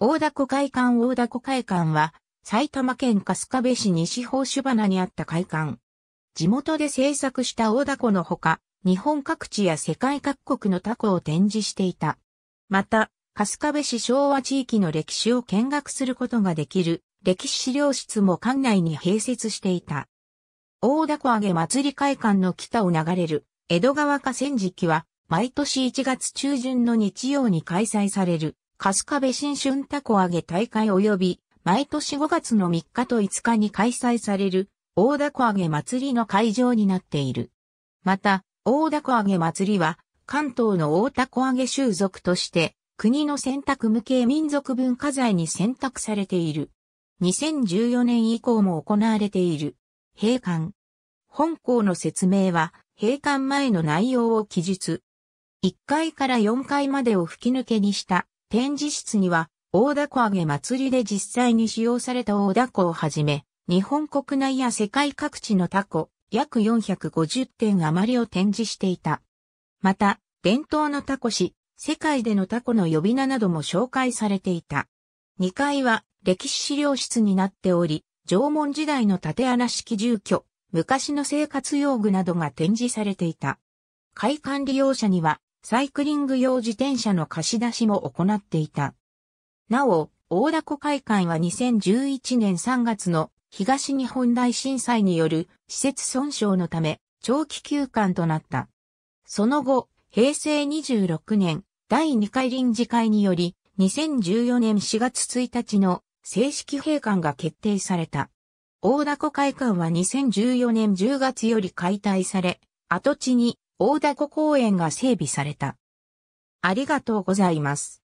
大凧会館大凧会館は、埼玉県春日部市西宝珠花にあった会館。地元で制作した大凧のほか、日本各地や世界各国のタコを展示していた。また、春日部市昭和地域の歴史を見学することができる歴史資料室も館内に併設していた。大凧揚げ祭り会館の北を流れる江戸川河川敷は毎年1月中旬の日曜に開催される春日部新春たこ揚げ大会及び、毎年5月の3日と5日に開催される、大凧揚げ祭りの会場になっている。また、大凧揚げ祭りは、関東の大凧揚げ習俗として、国の選択無形民族文化財に選択されている。2014年以降も行われている。閉館。本校の説明は、閉館前の内容を記述。1階から4階までを吹き抜けにした展示室には、大凧揚げ祭りで実際に使用された大凧をはじめ、日本国内や世界各地のタコ、約450点余りを展示していた。また、伝統のタコ市、世界でのタコの呼び名なども紹介されていた。2階は歴史資料室になっており、縄文時代の縦穴式住居、昔の生活用具などが展示されていた。会館利用者にはサイクリング用自転車の貸し出しも行っていた。なお、大凧会館は2011年3月の東日本大震災による施設損傷のため長期休館となった。その後、平成26年第2回臨時会により2014年4月1日の正式閉館が決定された。大凧会館は2014年10月より解体され、跡地に大凧公園が整備された。ありがとうございます。